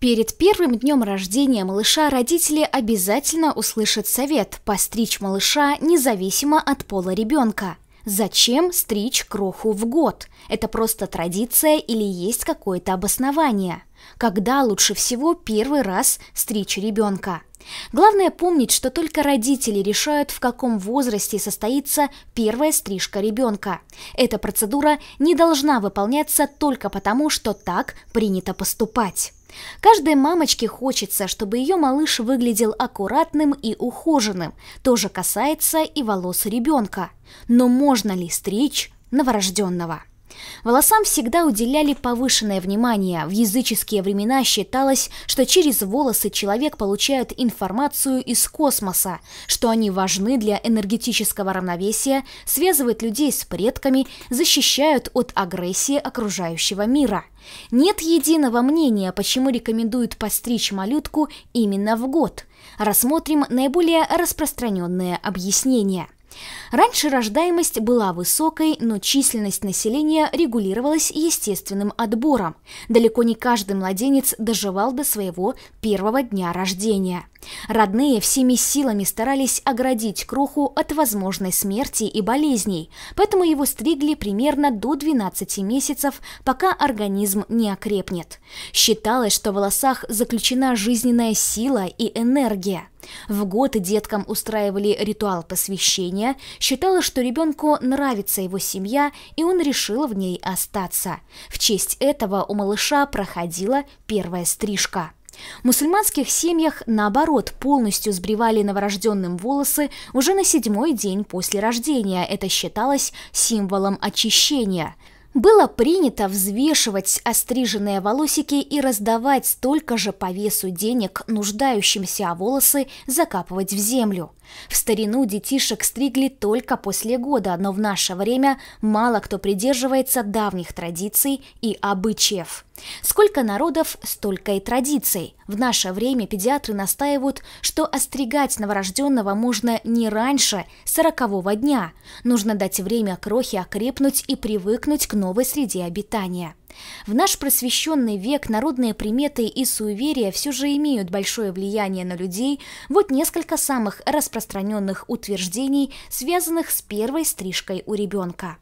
Перед первым днем рождения малыша родители обязательно услышат совет постричь малыша независимо от пола ребенка. Зачем стричь кроху в год? Это просто традиция или есть какое-то обоснование? Когда лучше всего первый раз стричь ребенка? Главное помнить, что только родители решают, в каком возрасте состоится первая стрижка ребенка. Эта процедура не должна выполняться только потому, что так принято поступать. Каждой мамочке хочется, чтобы ее малыш выглядел аккуратным и ухоженным, тоже касается и волос ребенка. Но можно ли стричь новорожденного? Волосам всегда уделяли повышенное внимание. В языческие времена считалось, что через волосы человек получает информацию из космоса, что они важны для энергетического равновесия, связывают людей с предками, защищают от агрессии окружающего мира. Нет единого мнения, почему рекомендуют постричь малютку именно в год. Рассмотрим наиболее распространенные объяснения – Раньше рождаемость была высокой, но численность населения регулировалась естественным отбором. Далеко не каждый младенец доживал до своего первого дня рождения. Родные всеми силами старались оградить кроху от возможной смерти и болезней, поэтому его стригли примерно до 12 месяцев, пока организм не окрепнет. Считалось, что в волосах заключена жизненная сила и энергия. В год деткам устраивали ритуал посвящения, считала, что ребенку нравится его семья, и он решил в ней остаться. В честь этого у малыша проходила первая стрижка. В мусульманских семьях, наоборот, полностью сбривали новорожденным волосы уже на седьмой день после рождения. Это считалось символом очищения. Было принято взвешивать остриженные волосики и раздавать столько же по весу денег нуждающимся, а волосы закапывать в землю. В старину детишек стригли только после года, но в наше время мало кто придерживается давних традиций и обычаев. Сколько народов, столько и традиций. В наше время педиатры настаивают, что остригать новорожденного можно не раньше 40 дня. Нужно дать время крохе окрепнуть и привыкнуть к новой среде обитания. В наш просвещенный век народные приметы и суеверия все же имеют большое влияние на людей. Вот несколько самых распространенных утверждений, связанных с первой стрижкой у ребенка.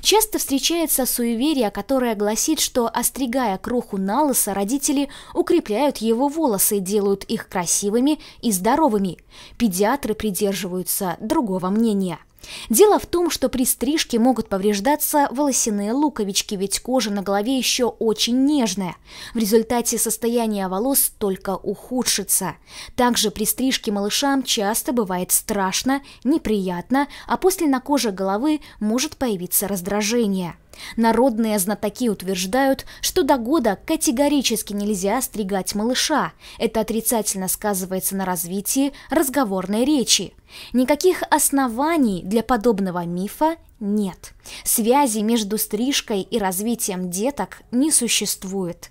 Часто встречается суеверие, которое гласит, что, остригая кроху налоса, родители укрепляют его волосы, и делают их красивыми и здоровыми. Педиатры придерживаются другого мнения – Дело в том, что при стрижке могут повреждаться волосяные луковички, ведь кожа на голове еще очень нежная. В результате состояние волос только ухудшится. Также при стрижке малышам часто бывает страшно, неприятно, а после на коже головы может появиться раздражение. Народные знатоки утверждают, что до года категорически нельзя стригать малыша. Это отрицательно сказывается на развитии разговорной речи. Никаких оснований для подобного мифа нет. Связи между стрижкой и развитием деток не существует.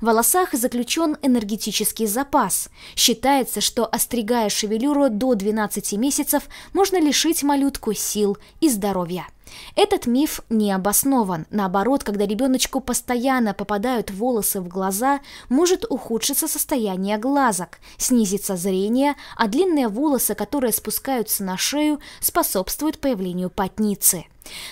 В волосах заключен энергетический запас. Считается, что остригая шевелюру до 12 месяцев, можно лишить малютку сил и здоровья. Этот миф не обоснован. Наоборот, когда ребеночку постоянно попадают волосы в глаза, может ухудшиться состояние глазок, снизится зрение, а длинные волосы, которые спускаются на шею, способствуют появлению потницы.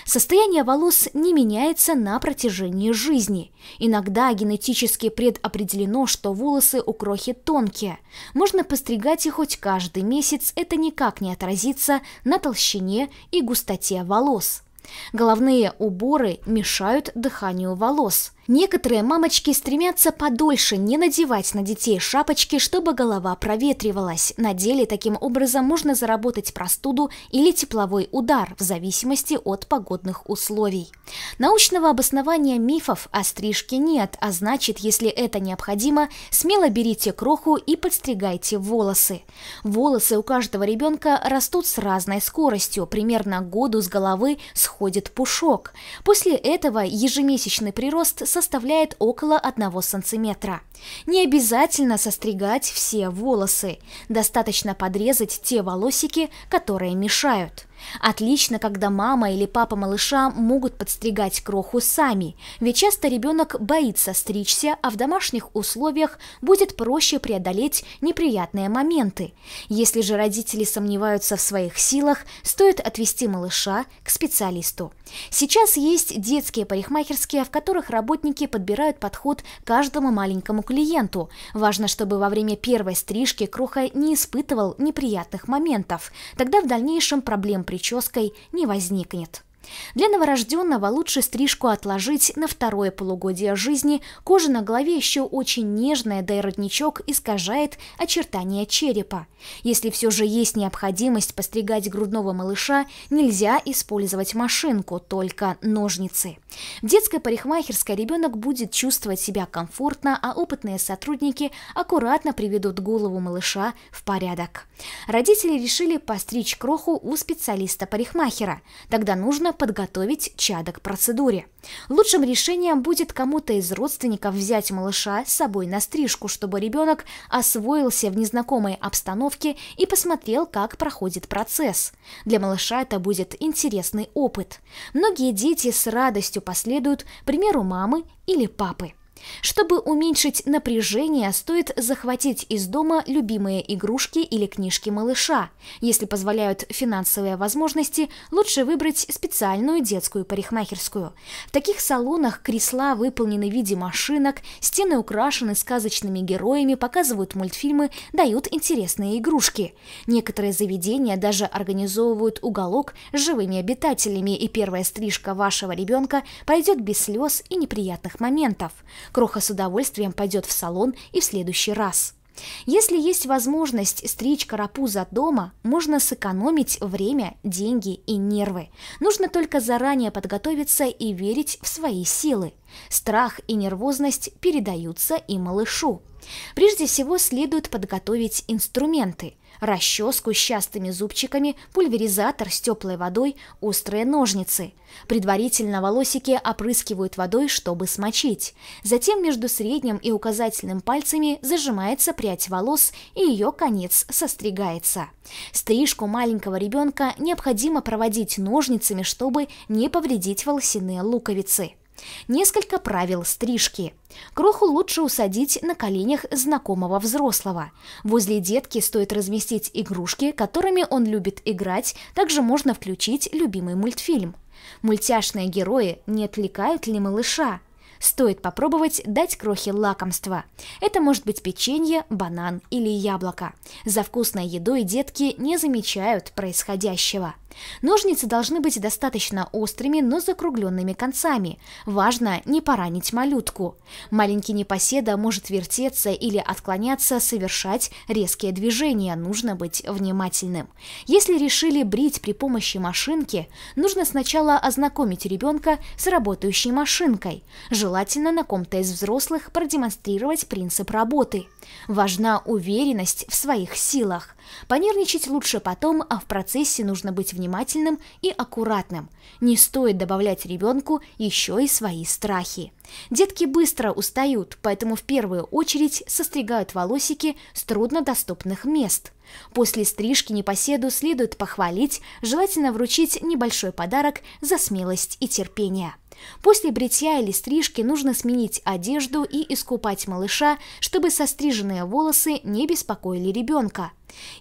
Состояние волос не меняется на протяжении жизни. Иногда генетически предопределено, что волосы у крохи тонкие. Можно постригать их хоть каждый месяц, это никак не отразится на толщине и густоте волос. Головные уборы мешают дыханию волос – Некоторые мамочки стремятся подольше не надевать на детей шапочки, чтобы голова проветривалась. На деле таким образом можно заработать простуду или тепловой удар в зависимости от погодных условий. Научного обоснования мифов о стрижке нет, а значит, если это необходимо, смело берите кроху и подстригайте волосы. Волосы у каждого ребенка растут с разной скоростью, примерно году с головы сходит пушок. После этого ежемесячный прирост со составляет около 1 см. Не обязательно состригать все волосы, достаточно подрезать те волосики, которые мешают. Отлично, когда мама или папа малыша могут подстригать кроху сами, ведь часто ребенок боится стричься, а в домашних условиях будет проще преодолеть неприятные моменты. Если же родители сомневаются в своих силах, стоит отвести малыша к специалисту. Сейчас есть детские парикмахерские, в которых работники подбирают подход каждому маленькому клиенту. Важно, чтобы во время первой стрижки кроха не испытывал неприятных моментов, тогда в дальнейшем проблем прической не возникнет. Для новорожденного лучше стрижку отложить на второе полугодие жизни, кожа на голове еще очень нежная, да и родничок искажает очертания черепа. Если все же есть необходимость постригать грудного малыша, нельзя использовать машинку, только ножницы. В детской парикмахерской ребенок будет чувствовать себя комфортно, а опытные сотрудники аккуратно приведут голову малыша в порядок. Родители решили постричь кроху у специалиста-парикмахера. Тогда нужно подготовить чада к процедуре. Лучшим решением будет кому-то из родственников взять малыша с собой на стрижку, чтобы ребенок освоился в незнакомой обстановке и посмотрел, как проходит процесс. Для малыша это будет интересный опыт. Многие дети с радостью последуют примеру мамы или папы. Чтобы уменьшить напряжение, стоит захватить из дома любимые игрушки или книжки малыша. Если позволяют финансовые возможности, лучше выбрать специальную детскую парикмахерскую. В таких салонах кресла выполнены в виде машинок, стены украшены сказочными героями, показывают мультфильмы, дают интересные игрушки. Некоторые заведения даже организовывают уголок с живыми обитателями, и первая стрижка вашего ребенка пройдет без слез и неприятных моментов. Кроха с удовольствием пойдет в салон и в следующий раз. Если есть возможность стричь карапуза дома, можно сэкономить время, деньги и нервы. Нужно только заранее подготовиться и верить в свои силы. Страх и нервозность передаются и малышу. Прежде всего следует подготовить инструменты – расческу с частыми зубчиками, пульверизатор с теплой водой, острые ножницы. Предварительно волосики опрыскивают водой, чтобы смочить. Затем между средним и указательным пальцами зажимается прядь волос и ее конец состригается. Стрижку маленького ребенка необходимо проводить ножницами, чтобы не повредить волосяные луковицы. Несколько правил стрижки. Кроху лучше усадить на коленях знакомого взрослого. Возле детки стоит разместить игрушки, которыми он любит играть, также можно включить любимый мультфильм. Мультяшные герои не отвлекают ли малыша? Стоит попробовать дать крохи лакомство Это может быть печенье, банан или яблоко. За вкусной едой детки не замечают происходящего. Ножницы должны быть достаточно острыми, но закругленными концами. Важно не поранить малютку. Маленький непоседа может вертеться или отклоняться, совершать резкие движения, нужно быть внимательным. Если решили брить при помощи машинки, нужно сначала ознакомить ребенка с работающей машинкой. Желательно на ком-то из взрослых продемонстрировать принцип работы. Важна уверенность в своих силах. Понервничать лучше потом, а в процессе нужно быть внимательным и аккуратным. Не стоит добавлять ребенку еще и свои страхи. Детки быстро устают, поэтому в первую очередь состригают волосики с труднодоступных мест. После стрижки непоседу следует похвалить, желательно вручить небольшой подарок за смелость и терпение. После бритья или стрижки нужно сменить одежду и искупать малыша, чтобы состриженные волосы не беспокоили ребенка.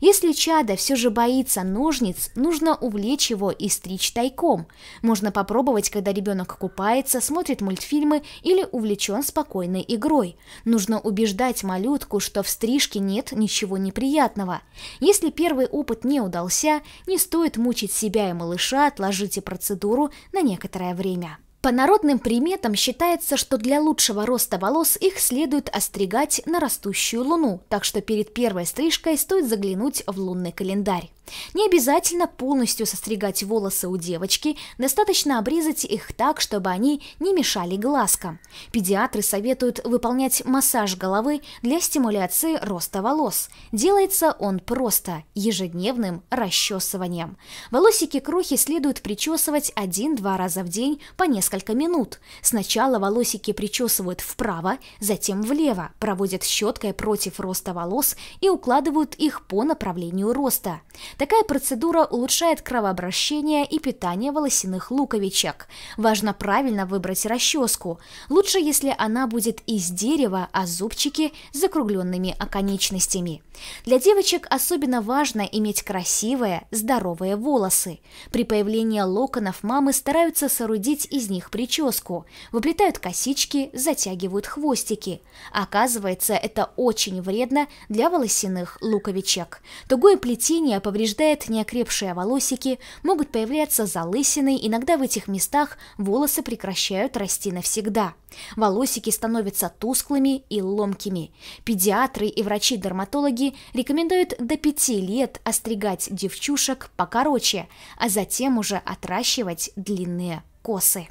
Если чадо все же боится ножниц, нужно увлечь его и стричь тайком. Можно попробовать, когда ребенок купается, смотрит мультфильмы или увлечен спокойной игрой. Нужно убеждать малютку, что в стрижке нет ничего неприятного. Если первый опыт не удался, не стоит мучить себя и малыша, отложите процедуру на некоторое время. По народным приметам считается, что для лучшего роста волос их следует остригать на растущую луну, так что перед первой стрижкой стоит заглянуть в лунный календарь. Не обязательно полностью состригать волосы у девочки, достаточно обрезать их так, чтобы они не мешали глазкам. Педиатры советуют выполнять массаж головы для стимуляции роста волос. Делается он просто – ежедневным расчесыванием. Волосики крохи следует причесывать один-два раза в день по несколько минут. Сначала волосики причесывают вправо, затем влево, проводят щеткой против роста волос и укладывают их по направлению роста. Такая процедура улучшает кровообращение и питание волосяных луковичек. Важно правильно выбрать расческу. Лучше, если она будет из дерева, а зубчики с закругленными оконечностями. Для девочек особенно важно иметь красивые, здоровые волосы. При появлении локонов мамы стараются соорудить из них прическу, выплетают косички, затягивают хвостики. Оказывается, это очень вредно для волосяных луковичек. Тугое плетение повреждает повреждает неокрепшие волосики, могут появляться залысины, иногда в этих местах волосы прекращают расти навсегда. Волосики становятся тусклыми и ломкими. Педиатры и врачи-дерматологи рекомендуют до 5 лет остригать девчушек покороче, а затем уже отращивать длинные косы.